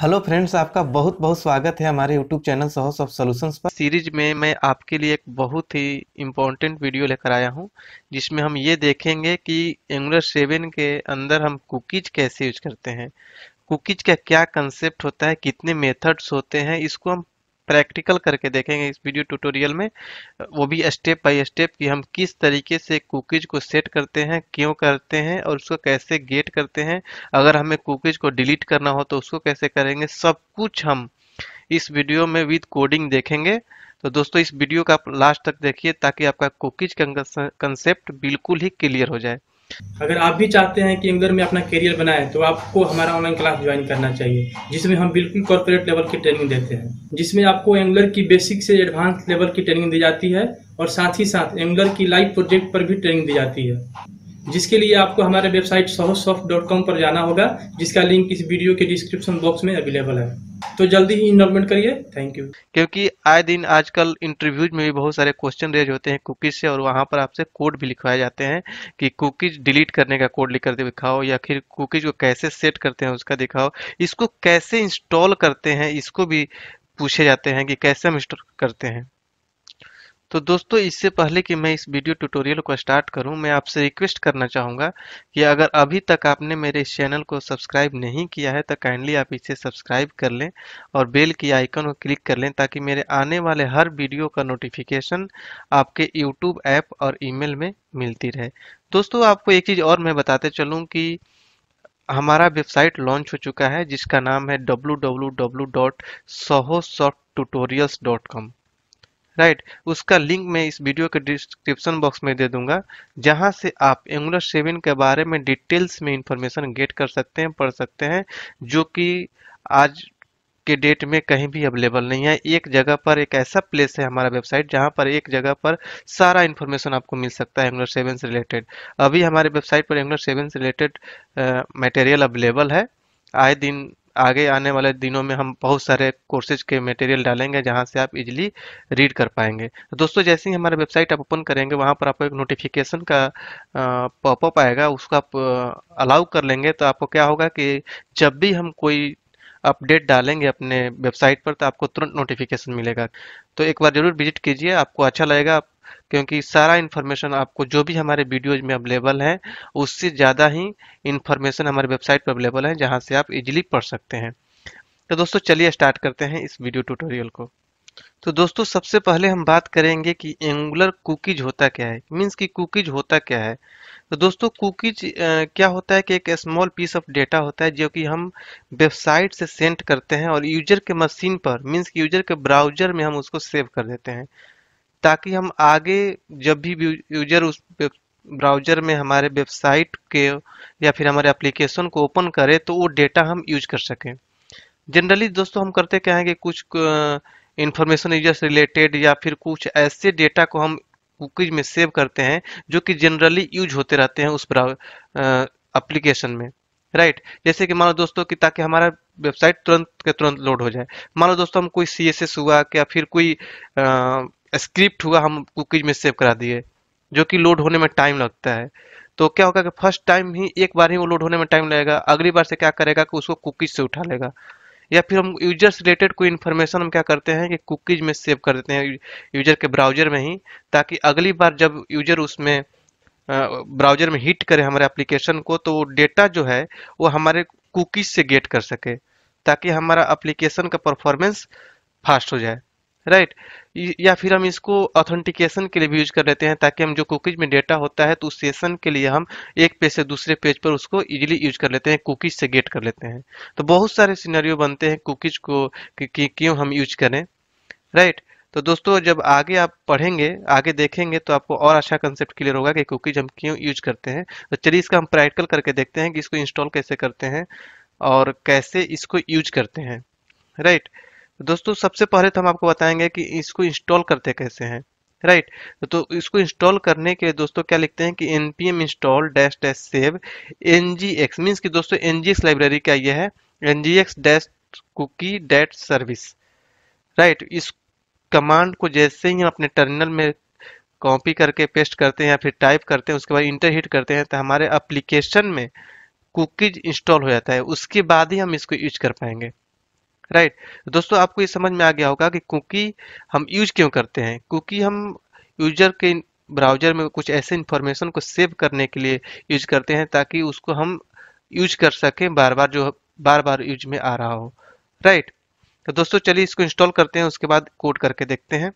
Hello friends आपका बहुत बहुत स्वागत है हमारे YouTube channel Sohas of solutions पर सीरीज में मैं आपके लिए एक बहुत ही इम्पोर्टेंट वीडियो लेकर आया हूं जिसमें हम ये देखेंगे कि एंगुलर सेवन के अंदर हम कुकीज कैसे यूज करते हैं कुकीज का क्या कंसेप्ट होता है कितने मेथड्स होते हैं इसको हम प्रैक्टिकल करके देखेंगे इस वीडियो ट्यूटोरियल में वो भी स्टेप बाय स्टेप कि हम किस तरीके से कुकीज़ को सेट करते हैं क्यों करते हैं और उसको कैसे गेट करते हैं अगर हमें कुकीज़ को डिलीट करना हो तो उसको कैसे करेंगे सब कुछ हम इस वीडियो में विद कोडिंग देखेंगे तो दोस्तों इस वीडियो का आप लास्ट तक देखिए ताकि आपका कुकीज का कंसेप्ट बिल्कुल ही क्लियर हो जाए अगर आप भी चाहते हैं कि इंदौर में अपना करियर बनाए तो आपको हमारा ऑनलाइन क्लास ज्वाइन करना चाहिए जिसमें हम बिल्कुल कॉर्पोरेट लेवल की ट्रेनिंग देते हैं जिसमें आपको एंगलर की बेसिक से एडवांस लेवल की ट्रेनिंग दी जाती है और साथ ही साथ एंगलर की लाइव प्रोजेक्ट पर भी ट्रेनिंग दी जाती है जिसके लिए आपको हमारे वेबसाइट सहज डॉट कॉम पर जाना होगा जिसका लिंक इस वीडियो के डिस्क्रिप्शन बॉक्स में अवेलेबल है तो जल्दी ही इनरोलमेंट करिए थैंक यू क्योंकि आए दिन आजकल इंटरव्यूज में भी बहुत सारे क्वेश्चन रेज होते हैं कुकीज से और वहाँ पर आपसे कोड भी लिखवाए जाते हैं कि कुकीज डिलीट करने का कोड लिखकर दिखाओ या फिर कुकीज को कैसे सेट करते हैं उसका दिखाओ इसको कैसे इंस्टॉल करते हैं इसको भी पूछे जाते हैं कि कैसे हम इंस्टॉल करते हैं तो दोस्तों इससे पहले कि मैं इस वीडियो ट्यूटोरियल को स्टार्ट करूं मैं आपसे रिक्वेस्ट करना चाहूंगा कि अगर अभी तक आपने मेरे इस चैनल को सब्सक्राइब नहीं किया है तो काइंडली आप इसे सब्सक्राइब कर लें और बेल की आइकन को क्लिक कर लें ताकि मेरे आने वाले हर वीडियो का नोटिफिकेशन आपके यूट्यूब ऐप और ईमेल में मिलती रहे दोस्तों आपको एक चीज़ और मैं बताते चलूँ कि हमारा वेबसाइट लॉन्च हो चुका है जिसका नाम है डब्ल्यू राइट उसका लिंक मैं इस वीडियो के डिस्क्रिप्शन बॉक्स में दे दूंगा जहां से आप एंगुलर सेवन के बारे में डिटेल्स में इंफॉर्मेशन गेट कर सकते हैं पढ़ सकते हैं जो कि आज के डेट में कहीं भी अवेलेबल नहीं है एक जगह पर एक ऐसा प्लेस है हमारा वेबसाइट जहां पर एक जगह पर सारा इन्फॉर्मेशन आपको मिल सकता है एंगुलर सेवन से रिलेटेड अभी हमारे वेबसाइट पर एंगुलर सेवन से रिलेटेड मटेरियल अवेलेबल है आए दिन आगे आने वाले दिनों में हम बहुत सारे कोर्सेज के मटेरियल डालेंगे जहां से आप इजीली रीड कर पाएंगे तो दोस्तों जैसे ही हमारा वेबसाइट आप ओपन करेंगे वहां पर आपको एक नोटिफिकेशन का पॉपअप आएगा उसको आप अलाउ कर लेंगे तो आपको क्या होगा कि जब भी हम कोई अपडेट डालेंगे अपने वेबसाइट पर तो आपको तुरंत नोटिफिकेशन मिलेगा तो एक बार जरूर विजिट कीजिए आपको अच्छा लगेगा आप क्योंकि सारा इन्फॉर्मेशन आपको जो भी हमारे वीडियोज में अवेलेबल है उससे ज़्यादा ही इन्फॉर्मेशन हमारे वेबसाइट पर अवेलेबल है जहाँ से आप इजिली पढ़ सकते हैं तो दोस्तों चलिए स्टार्ट करते हैं इस वीडियो ट्यूटोरियल को तो दोस्तों सबसे पहले हम बात करेंगे कि एंगुलर कुकीज होता क्या है मीन्स कि कुकीज होता क्या है तो दोस्तों कुकीज क्या होता है कि एक स्मॉल पीस ऑफ डेटा होता है जो कि हम वेबसाइट से सेंड करते हैं और यूजर के मशीन पर मीन्स कि यूजर के ब्राउजर में हम उसको सेव कर देते हैं ताकि हम आगे जब भी यूजर उस ब्राउजर में हमारे वेबसाइट के या फिर हमारे एप्लीकेशन को ओपन करें तो वो डेटा हम यूज कर सकें जनरली दोस्तों हम करते क्या हैं कि कुछ इंफॉर्मेशन यूजर रिलेटेड या फिर कुछ ऐसे डेटा को हम कुकीज में सेव करते हैं जो कि जनरली यूज होते रहते हैं उस एप्लीकेशन में राइट right. जैसे कि मान लो दोस्तों कि ताकि हमारा वेबसाइट तुरंत के तुरंत लोड हो जाए मान लो दोस्तों हम कोई सी हुआ या फिर कोई स्क्रिप्ट हुआ हम कुकीज में सेव करा दिए जो कि लोड होने में टाइम लगता है तो क्या होगा कि फर्स्ट टाइम ही एक बार ही वो लोड होने में टाइम लगेगा अगली बार से क्या करेगा कि उसको कुकीज से उठा लेगा या फिर हम यूजर से रिलेटेड कोई इन्फॉर्मेशन हम क्या करते हैं कि कुकीज में सेव कर देते हैं यूजर के ब्राउजर में ही ताकि अगली बार जब यूजर उसमें ब्राउजर में हिट करे हमारे एप्लीकेशन को तो वो डेटा जो है वो हमारे कुकीज से गेट कर सके ताकि हमारा एप्लीकेशन का परफॉर्मेंस फास्ट हो जाए राइट या फिर हम इसको ऑथेंटिकेशन के लिए भी यूज कर लेते हैं ताकि हम जो कुकीज में डेटा होता है तो उस सेशन के लिए हम एक पेज से दूसरे पेज पर उसको इजीली यूज कर लेते हैं कुकीज से गेट कर लेते हैं तो बहुत सारे सिनेरियो बनते हैं कुकीज को कि क्यों हम यूज करें राइट तो दोस्तों जब आगे आप पढ़ेंगे आगे देखेंगे तो आपको और अच्छा कंसेप्ट क्लियर होगा कि कुकीज हम क्यों यूज करते हैं तो चलिए इसका हम प्रैक्टिकल करके देखते हैं कि इसको इंस्टॉल कैसे करते हैं और कैसे इसको यूज करते हैं राइट right? दोस्तों सबसे पहले तो हम आपको बताएंगे कि इसको इंस्टॉल करते कैसे हैं राइट right. तो इसको इंस्टॉल करने के दोस्तों क्या लिखते हैं कि npm p install dash save save N G X means कि दोस्तों ngx लाइब्रेरी क्या ये है ngx dash cookie dash cookie dash service right इस कमांड को जैसे ही हम अपने टर्मिनल में कॉपी करके पेस्ट करते हैं या फिर टाइप करते हैं उसके बाद इंटर हिट करते हैं तो हमारे एप्लीकेशन में कुकीज इंस्टॉल हो जाता है उसके बाद ही हम इसको यूज कर पाएंगे राइट right. तो दोस्तों आपको ये समझ में आ गया होगा कि कुकी हम यूज क्यों करते हैं कुकी हम यूजर के ब्राउजर में कुछ ऐसे इन्फॉर्मेशन को सेव करने के लिए यूज करते हैं ताकि उसको हम यूज कर सकें बार बार जो बार बार यूज में आ रहा हो राइट right. तो दोस्तों चलिए इसको इंस्टॉल करते हैं उसके बाद कोड करके देखते हैं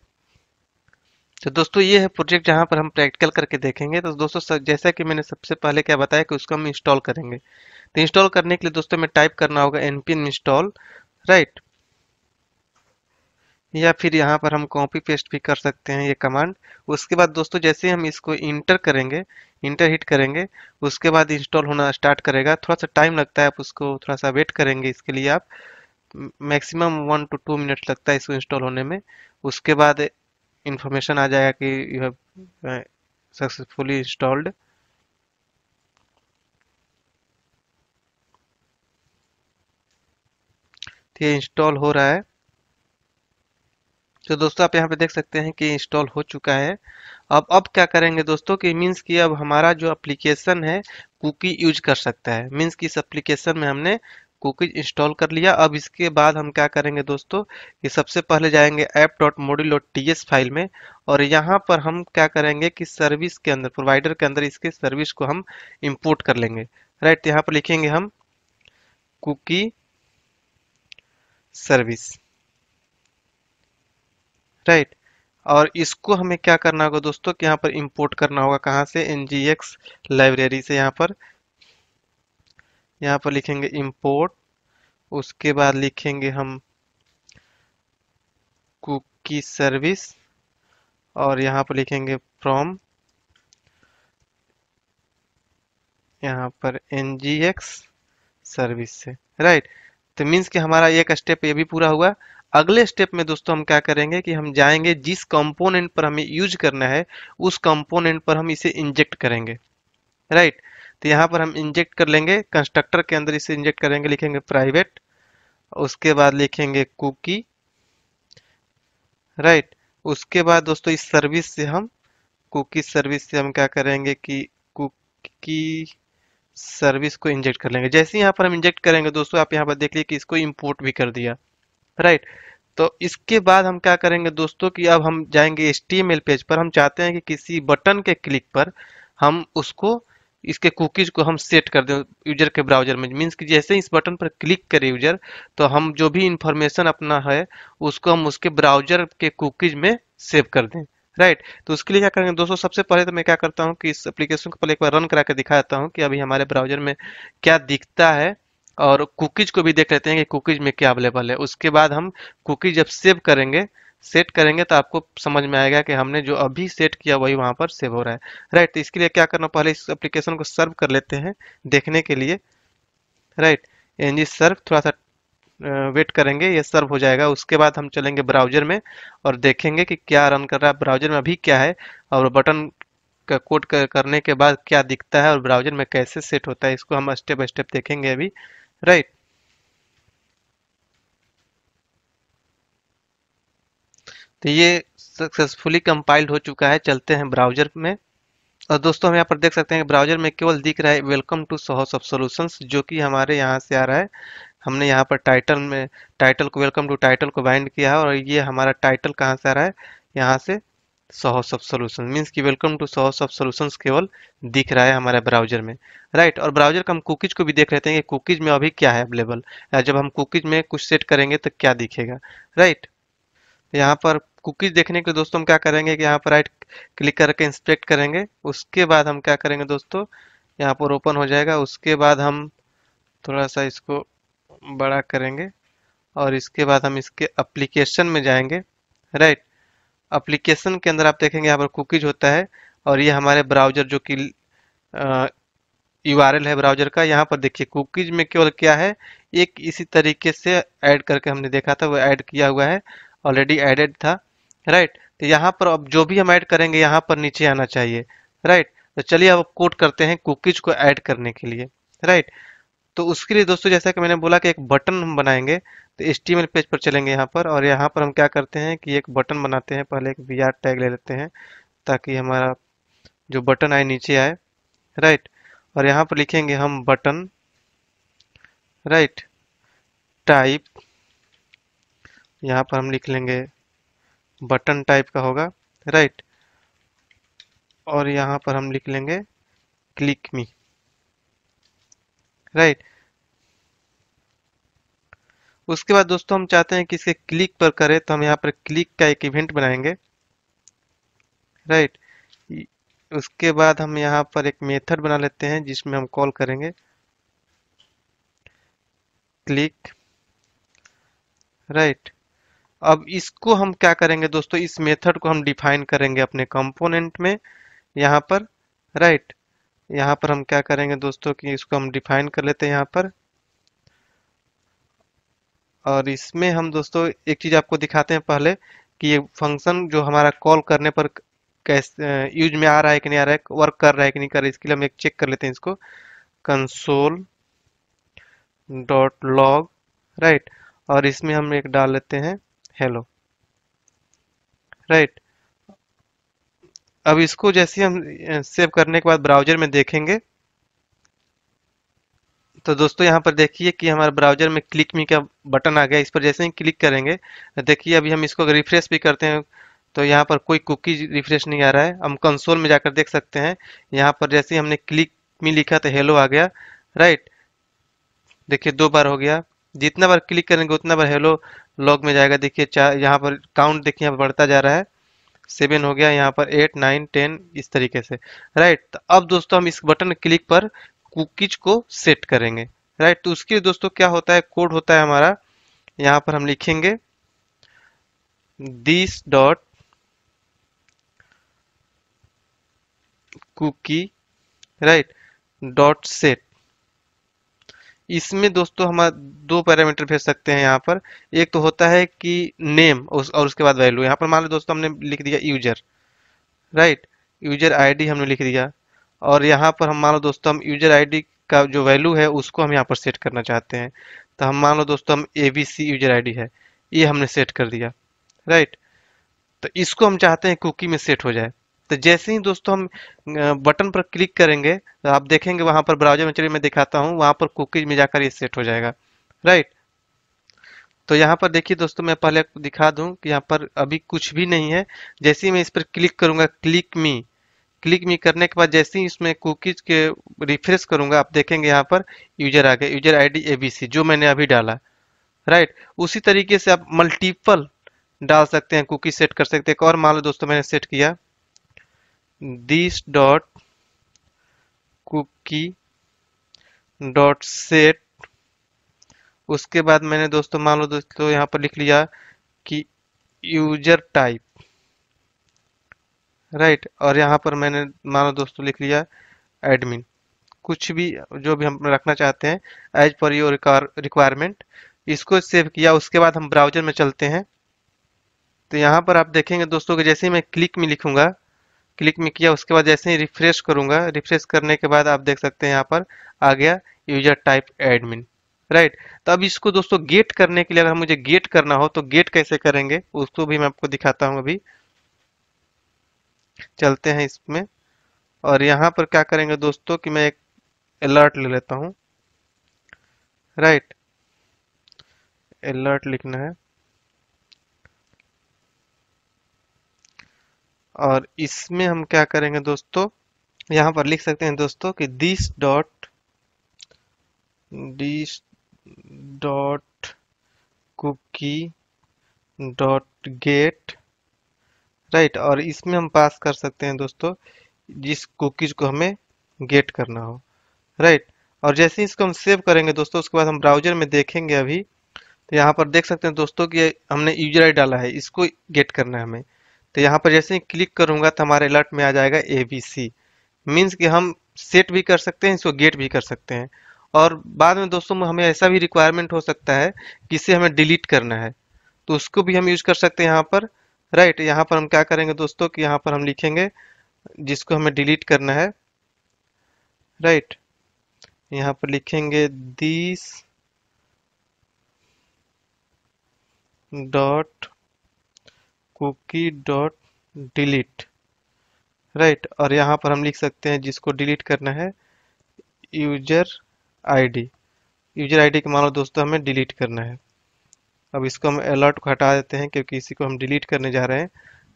तो दोस्तों ये है प्रोजेक्ट जहाँ पर हम प्रैक्टिकल करके देखेंगे तो दोस्तों जैसा कि मैंने सबसे पहले क्या बताया कि उसको हम इंस्टॉल करेंगे तो इंस्टॉल करने के लिए दोस्तों में टाइप करना होगा एन पी इंस्टॉल राइट या फिर यहाँ पर हम कॉपी पेस्ट भी कर सकते हैं ये कमांड उसके बाद दोस्तों जैसे हम इसको इंटर करेंगे इंटर हिट करेंगे उसके बाद इंस्टॉल होना स्टार्ट करेगा थोड़ा सा टाइम लगता है आप उसको थोड़ा सा वेट करेंगे इसके लिए आप maximum one two two minute लगता है इसको इंस्टॉल होने में उसके बाद इंफॉर्मेशन आ जाएगा कि यू हैव सक्सेसफुली इंस्टॉल्ड ये इंस्टॉल हो रहा है तो दोस्तों आप यहाँ पे देख सकते हैं कि इंस्टॉल हो चुका है अब अब क्या करेंगे दोस्तों कि मीन्स कि अब हमारा जो एप्लीकेशन है कुकी यूज कर सकता है मींस कि इस एप्लीकेशन में हमने कुकी इंस्टॉल कर लिया अब इसके बाद हम क्या करेंगे दोस्तों कि सबसे पहले जाएंगे app dot module dot T S file में और यहाँ पर हम क्या करेंगे कि सर्विस के अंदर प्रोवाइडर के अंदर इसके सर्विस को हम इम्पोर्ट कर लेंगे राइट यहाँ पर लिखेंगे हम कुकी सर्विस राइट और इसको हमें क्या करना होगा दोस्तों कि यहाँ पर इंपोर्ट करना होगा कहाँ से एन लाइब्रेरी से यहाँ पर यहाँ पर लिखेंगे इंपोर्ट उसके बाद लिखेंगे हम कुकी सर्विस और यहाँ पर लिखेंगे फ्रॉम यहाँ पर एन सर्विस से राइट right. तो मीन्स कि हमारा एक स्टेप ये भी पूरा हुआ अगले स्टेप में दोस्तों हम क्या करेंगे कि हम जाएंगे जिस कंपोनेंट पर हमें यूज करना है उस कंपोनेंट पर हम इसे इंजेक्ट करेंगे राइट right? तो यहाँ पर हम इंजेक्ट कर लेंगे कंस्ट्रक्टर के अंदर इसे इंजेक्ट करेंगे लिखेंगे प्राइवेट उसके बाद लिखेंगे कुकी राइट right? उसके बाद दोस्तों इस सर्विस से हम कुकी सर्विस से हम क्या करेंगे कि कुकी सर्विस को इंजेक्ट कर लेंगे जैसे यहाँ पर हम इंजेक्ट करेंगे दोस्तों आप यहाँ पर देख लीजिए कि इसको इम्पोर्ट भी कर दिया राइट तो इसके बाद हम क्या करेंगे दोस्तों कि अब हम जाएंगे एस पेज पर हम चाहते हैं कि किसी बटन के क्लिक पर हम उसको इसके कुकीज को हम सेट कर दें यूजर के ब्राउजर में मीन्स कि जैसे इस बटन पर क्लिक करे यूजर तो हम जो भी इंफॉर्मेशन अपना है उसको हम उसके ब्राउजर के कुकीज में सेव कर दें राइट तो उसके लिए क्या करेंगे दोस्तों सबसे पहले तो मैं क्या करता हूँ कि इस एप्लीकेशन को पहले एक बार रन करा के देता हूँ कि अभी हमारे ब्राउजर में क्या दिखता है और कुकीज को भी देख लेते हैं कि कुकीज में क्या अवेलेबल है उसके बाद हम कुकीज जब सेव करेंगे सेट करेंगे तो आपको समझ में आएगा कि हमने जो अभी सेट किया वही वहाँ पर सेव हो रहा है राइट तो इसके लिए क्या करना पहले इस एप्लीकेशन को सर्व कर लेते हैं देखने के लिए राइट एन एनजी सर्व थोड़ा सा वेट करेंगे ये सर्व हो जाएगा उसके बाद हम चलेंगे ब्राउजर में और देखेंगे कि क्या रन कर रहा है ब्राउजर में अभी क्या है और बटन का कोड करने के बाद क्या दिखता है और ब्राउजर में कैसे सेट होता है इसको हम स्टेप बाई स्टेप देखेंगे अभी राइट तो ये सक्सेसफुली कंपाइल्ड हो चुका है चलते हैं ब्राउजर में और दोस्तों हम यहाँ पर देख सकते हैं कि ब्राउजर में केवल दिख रहा है welcome to Sohas of solutions जो कि हमारे यहाँ से आ रहा है हमने यहाँ पर टाइटल में टाइटल को वेलकम टू टाइटल को बाइंड किया है और ये हमारा टाइटल कहाँ से आ रहा है यहाँ से सोहस ऑफ सोल्यूशन मीन्स कि welcome to Sohas of solution केवल दिख रहा है हमारे ब्राउजर में राइट right, और ब्राउजर का हम कुकीज को भी देख रहे हैं कि कुकीज में अभी क्या है अवेलेबल जब हम कुकीज में कुछ सेट करेंगे तो क्या दिखेगा राइट right, यहाँ पर कुकीज देखने के दोस्तों हम क्या करेंगे कि यहाँ पर राइट क्लिक करके इंस्पेक्ट करेंगे उसके बाद हम क्या करेंगे दोस्तों यहाँ पर ओपन हो जाएगा उसके बाद हम थोड़ा सा इसको बड़ा करेंगे और इसके बाद हम इसके अप्लीकेशन में जाएंगे राइट अप्लीकेशन के अंदर आप देखेंगे यहाँ पर कुकीज होता है और ये हमारे ब्राउजर जो कि यू है ब्राउजर का यहाँ पर देखिए कुकीज में केवल क्या है एक इसी तरीके से ऐड करके हमने देखा था वो ऐड किया हुआ है ऑलरेडी एडेड था राइट तो यहाँ पर अब जो भी हम ऐड करेंगे यहाँ पर नीचे आना चाहिए राइट तो चलिए अब कोट करते हैं कुकीज को ऐड करने के लिए राइट तो उसके लिए दोस्तों जैसा कि मैंने बोला कि एक बटन हम बनाएंगे तो एस पेज पर चलेंगे यहाँ पर और यहाँ पर हम क्या करते हैं कि एक बटन बनाते हैं पहले एक वी टैग ले लेते हैं ताकि हमारा जो बटन आए नीचे आए राइट और यहाँ पर लिखेंगे हम बटन राइट टाइप यहाँ पर हम लिख लेंगे बटन टाइप का होगा राइट और यहाँ पर हम लिख लेंगे क्लिक मी राइट उसके बाद दोस्तों हम चाहते हैं कि इसके क्लिक पर करें तो हम यहाँ पर क्लिक का एक इवेंट बनाएंगे राइट उसके बाद हम यहाँ पर एक मेथड बना लेते हैं जिसमें हम कॉल करेंगे क्लिक राइट अब इसको हम क्या करेंगे दोस्तों इस मेथड को हम डिफाइन करेंगे अपने कंपोनेंट में यहाँ पर राइट यहाँ पर हम क्या करेंगे दोस्तों कि इसको हम डिफाइन कर लेते हैं यहाँ पर और इसमें हम दोस्तों एक चीज़ आपको दिखाते हैं पहले कि ये फंक्शन जो हमारा कॉल करने पर कैसे यूज में आ रहा है कि नहीं आ रहा है वर्क कर रहा है कि नहीं कर रहा है इसके लिए हम एक चेक कर लेते हैं इसको कंसोल डॉट लॉग राइट और इसमें हम एक डाल लेते हैं हेलो राइट right. अब इसको जैसे हम सेव करने के बाद ब्राउजर में देखेंगे तो दोस्तों यहाँ पर देखिए कि हमारे ब्राउजर में क्लिक मी का बटन आ गया इस पर जैसे ही क्लिक करेंगे देखिए अभी हम इसको रिफ्रेश भी करते हैं तो यहाँ पर कोई कुकी रिफ्रेश नहीं आ रहा है हम कंसोल में जाकर देख सकते हैं यहाँ पर जैसे ही हमने क्लिक मी लिखा तो हेलो आ गया राइट देखिए दो बार हो गया जितना बार क्लिक करेंगे उतना बार हेलो लॉग में जाएगा देखिए चार यहाँ पर काउंट देखिए बढ़ता जा रहा है सेवन हो गया यहाँ पर एट नाइन टेन इस तरीके से राइट तो अब दोस्तों हम इस बटन क्लिक पर कुकीज को सेट करेंगे राइट तो उसके लिए दोस्तों क्या होता है कोड होता है हमारा यहाँ पर हम लिखेंगे this dot cookie right dot set इसमें दोस्तों हम दो पैरामीटर भेज सकते हैं यहाँ पर एक तो होता है कि नेम उस, और उसके बाद वैल्यू यहाँ पर मान लो दोस्तों हमने लिख दिया यूजर राइट यूजर आईडी हमने लिख दिया और यहाँ पर हम मान लो दोस्तों हम यूजर आईडी का जो वैल्यू है उसको हम यहाँ पर सेट करना चाहते हैं तो हम मान लो दोस्तों हम A B C user D है ये हमने सेट कर दिया राइट तो इसको हम चाहते हैं कुकी में सेट हो जाए तो जैसे ही दोस्तों हम बटन पर क्लिक करेंगे तो आप देखेंगे वहां पर ब्राउजर में चलिए मैं दिखाता हूँ वहां पर कुकीज में जाकर ये सेट हो जाएगा राइट तो यहाँ पर देखिए दोस्तों मैं पहले दिखा दूं कि यहाँ पर अभी कुछ भी नहीं है जैसे ही मैं इस पर क्लिक करूंगा क्लिक मी क्लिक मी करने के बाद जैसे ही इसमें कुकीज के रिफ्रेश करूंगा आप देखेंगे यहाँ पर यूजर आ गए यूजर आईडी एबीसी जो मैंने अभी डाला राइट उसी तरीके से आप मल्टीपल डाल सकते हैं कुकी सेट कर सकते हैं और मान लो दोस्तों मैंने सेट किया this dot cookie dot set उसके बाद मैंने दोस्तों मान लो दोस्तों यहां पर लिख लिया कि यूजर टाइप राइट और यहां पर मैंने मान लो दोस्तों लिख लिया एडमिन कुछ भी जो भी हम रखना चाहते हैं एज पर योर रिक्वायरमेंट इसको सेव किया उसके बाद हम ब्राउजर में चलते हैं तो यहां पर आप देखेंगे दोस्तों कि जैसे ही मैं क्लिक में लिखूंगा क्लिक में किया उसके बाद जैसे ही रिफ्रेश करूंगा रिफ्रेश करने के बाद आप देख सकते हैं यहाँ पर आ गया यूजर टाइप एडमिन राइट तो अब इसको दोस्तों गेट करने के लिए अगर मुझे गेट करना हो तो गेट कैसे करेंगे उसको भी मैं आपको दिखाता हूँ अभी चलते हैं इसमें और यहाँ पर क्या करेंगे दोस्तों कि मैं एक अलर्ट ले लेता हूँ राइट अलर्ट लिखना है और इसमें हम क्या करेंगे दोस्तों यहाँ पर लिख सकते हैं दोस्तों कि this dot this dot cookie dot get right और इसमें हम पास कर सकते हैं दोस्तों जिस कुकीज को हमें गेट करना हो राइट और जैसे ही इसको हम सेव करेंगे दोस्तों उसके बाद हम ब्राउजर में देखेंगे अभी तो यहाँ पर देख सकते हैं दोस्तों कि हमने यूजर आई डाला है इसको गेट करना है हमें तो यहाँ पर जैसे ही क्लिक करूँगा तो हमारे अलर्ट में आ जाएगा ए बी सी मीन्स कि हम सेट भी कर सकते हैं इसको गेट भी कर सकते हैं और बाद में दोस्तों हमें ऐसा भी रिक्वायरमेंट हो सकता है कि इसे हमें डिलीट करना है तो उसको भी हम यूज़ कर सकते हैं यहाँ पर राइट यहाँ पर हम क्या करेंगे दोस्तों कि यहाँ पर हम लिखेंगे जिसको हमें डिलीट करना है राइट यहाँ पर लिखेंगे this dot cookie dot delete right और यहाँ पर हम लिख सकते हैं जिसको डिलीट करना है यूजर आईडी यूजर आईडी के मान लो दोस्तों हमें डिलीट करना है अब इसको हम अलर्ट को हटा देते हैं क्योंकि इसी को हम डिलीट करने जा रहे हैं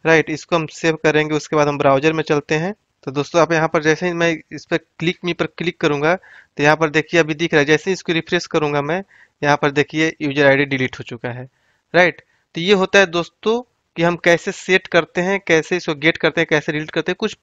राइट इसको हम सेव करेंगे उसके बाद हम ब्राउजर में चलते हैं तो दोस्तों आप यहाँ पर जैसे ही मैं इस पर क्लिक मी पर क्लिक करूँगा तो यहाँ पर देखिए अभी दिख रहा है जैसे ही इसको रिफ्रेश करूँगा मैं यहाँ पर देखिए यूजर आईडी डिलीट हो चुका है राइट तो ये होता है दोस्तों कि हम कैसे सेट करते हैं कैसे इसको गेट करते हैं कैसे रिलीट करते हैं कुछ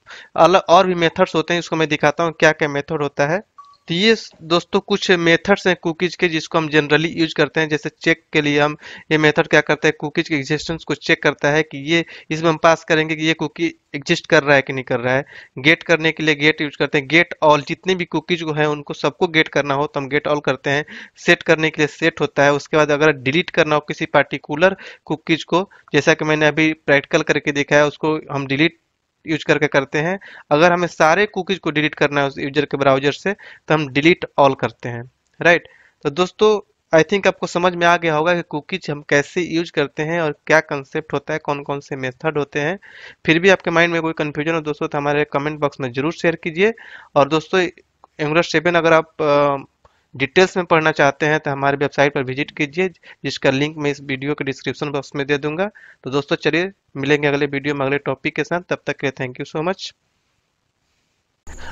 अलग और भी मेथड्स होते हैं इसको मैं दिखाता हूँ क्या क्या मेथड होता है तो ये दोस्तों कुछ मेथड्स हैं कुकीज़ के जिसको हम जनरली यूज करते हैं जैसे चेक के लिए हम ये मेथड क्या करते हैं कुकीज़ के एग्जिस्टेंस को चेक करता है कि ये इसमें हम पास करेंगे कि ये कुकी एग्जिस्ट कर रहा है कि नहीं कर रहा है गेट करने के लिए गेट यूज करते हैं गेट ऑल जितने भी कुकीज़ को हैं उनको सबको गेट करना हो तो हम गेट ऑल करते हैं सेट करने के लिए सेट होता है उसके बाद अगर डिलीट करना हो किसी पार्टिकुलर कुकीज़ को जैसा कि मैंने अभी प्रैक्टिकल करके देखा है उसको हम डिलीट यूज करके करते हैं अगर हमें सारे कुकीज को डिलीट करना है उस यूजर के ब्राउजर से तो हम डिलीट ऑल करते हैं राइट तो दोस्तों आई थिंक आपको समझ में आ गया होगा कि कुकीज हम कैसे यूज करते हैं और क्या कंसेप्ट होता है कौन कौन से मेथड होते हैं फिर भी आपके माइंड में कोई कन्फ्यूजन हो दोस्तों तो हमारे कमेंट बॉक्स में जरूर शेयर कीजिए और दोस्तों एंगुलर सेवन अगर आप डिटेल्स में पढ़ना चाहते हैं तो हमारे वेबसाइट पर विजिट कीजिए जिसका लिंक मैं इस वीडियो के डिस्क्रिप्शन बॉक्स में दे दूंगा तो दोस्तों चलिए मिलेंगे अगले वीडियो में अगले टॉपिक के साथ तब तक के थैंक यू सो मच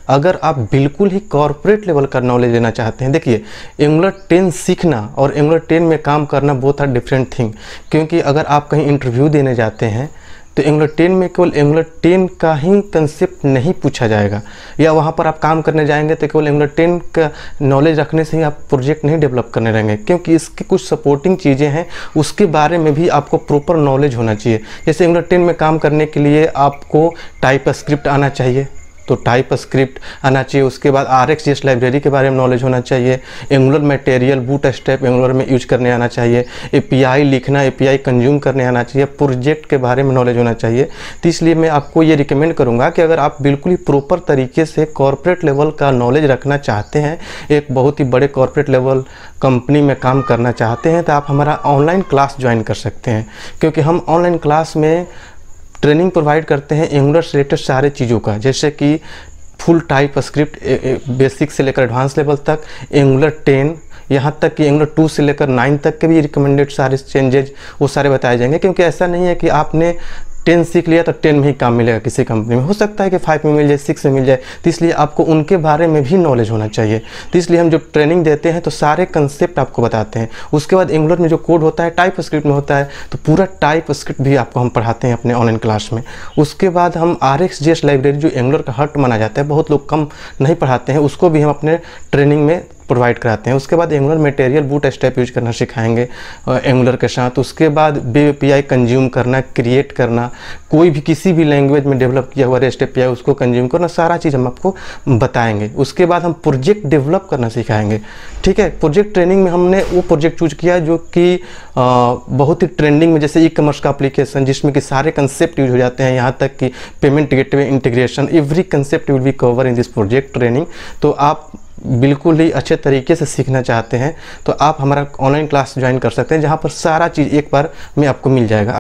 अगर आप बिल्कुल ही कॉरपोरेट लेवल का नॉलेज लेना चाहते हैं देखिए एंगुलर टेन सीखना और एंगुलर टेन में काम करना बहुत आर डिफरेंट थिंग क्योंकि अगर आप कहीं इंटरव्यू देने जाते हैं तो एंगुलर टेन में केवल एंगुलर टेन का ही कंसेप्ट नहीं पूछा जाएगा या वहाँ पर आप काम करने जाएंगे तो केवल एंगुलर टेन का नॉलेज रखने से ही आप प्रोजेक्ट नहीं डेवलप करने रहेंगे क्योंकि इसकी कुछ सपोर्टिंग चीज़ें हैं उसके बारे में भी आपको प्रॉपर नॉलेज होना चाहिए जैसे एंगुलर टेन में काम करने के लिए आपको टाइप स्क्रिप्ट आना चाहिए तो टाइप स्क्रिप्ट आना चाहिए उसके बाद आर एक्स जिस लाइब्रेरी के बारे में नॉलेज होना चाहिए Angular material bootstrap Angular में यूज करने आना चाहिए ए लिखना ए कंज्यूम करने आना चाहिए प्रोजेक्ट के बारे में नॉलेज होना चाहिए तो इसलिए मैं आपको ये रिकमेंड करूँगा कि अगर आप बिल्कुल ही प्रॉपर तरीके से कॉरपोरेट लेवल का नॉलेज रखना चाहते हैं एक बहुत ही बड़े कॉरपोरेट लेवल कंपनी में काम करना चाहते हैं तो आप हमारा ऑनलाइन क्लास ज्वाइन कर सकते हैं क्योंकि हम ऑनलाइन क्लास में ट्रेनिंग प्रोवाइड करते हैं एंगुलर से रिलेटेड सारे चीज़ों का जैसे कि फुल टाइप स्क्रिप्ट बेसिक से लेकर एडवांस लेवल तक एंगुलर टेन यहाँ तक कि एंगुलर टू से लेकर नाइन तक के भी रिकमेंडेड सारे चेंजेज वो सारे बताए जाएंगे क्योंकि ऐसा नहीं है कि आपने टेन सीख लिया तो टेन में ही काम मिलेगा किसी कंपनी में हो सकता है कि फाइव में मिल जाए सिक्स में मिल जाए तो इसलिए आपको उनके बारे में भी नॉलेज होना चाहिए तो इसलिए हम जो ट्रेनिंग देते हैं तो सारे कंसेप्ट आपको बताते हैं उसके बाद एंगुलर में जो कोड होता है टाइप स्क्रिप्ट में होता है तो पूरा टाइप स्क्रिप्ट भी आपको हम पढ़ाते हैं अपने ऑनलाइन क्लास में उसके बाद हम आर लाइब्रेरी जो एंगुलर का हट माना जाता है बहुत लोग कम नहीं पढ़ाते हैं उसको भी हम अपने ट्रेनिंग में प्रोवाइड कराते हैं उसके बाद Angular material bootstrap use करना सिखाएंगे एंगुलर के साथ उसके बाद बे पी कंज्यूम करना क्रिएट करना कोई भी किसी भी लैंग्वेज में डेवलप किया हुआ रेस्ट एप उसको कंज्यूम करना सारा चीज़ हम आपको बताएंगे उसके बाद हम प्रोजेक्ट डेवलप करना सिखाएंगे ठीक है प्रोजेक्ट ट्रेनिंग में हमने वो प्रोजेक्ट चूज किया जो कि बहुत ही ट्रेंडिंग में जैसे ई कमर्स का अप्लीकेशन जिसमें कि सारे कंसेप्ट यूज हो जाते हैं यहाँ तक कि payment gateway integration every concept will be cover in this project training तो आप बिल्कुल ही अच्छे तरीके से सीखना चाहते हैं तो आप हमारा ऑनलाइन क्लास ज्वाइन कर सकते हैं जहाँ पर सारा चीज़ एक बार में आपको मिल जाएगा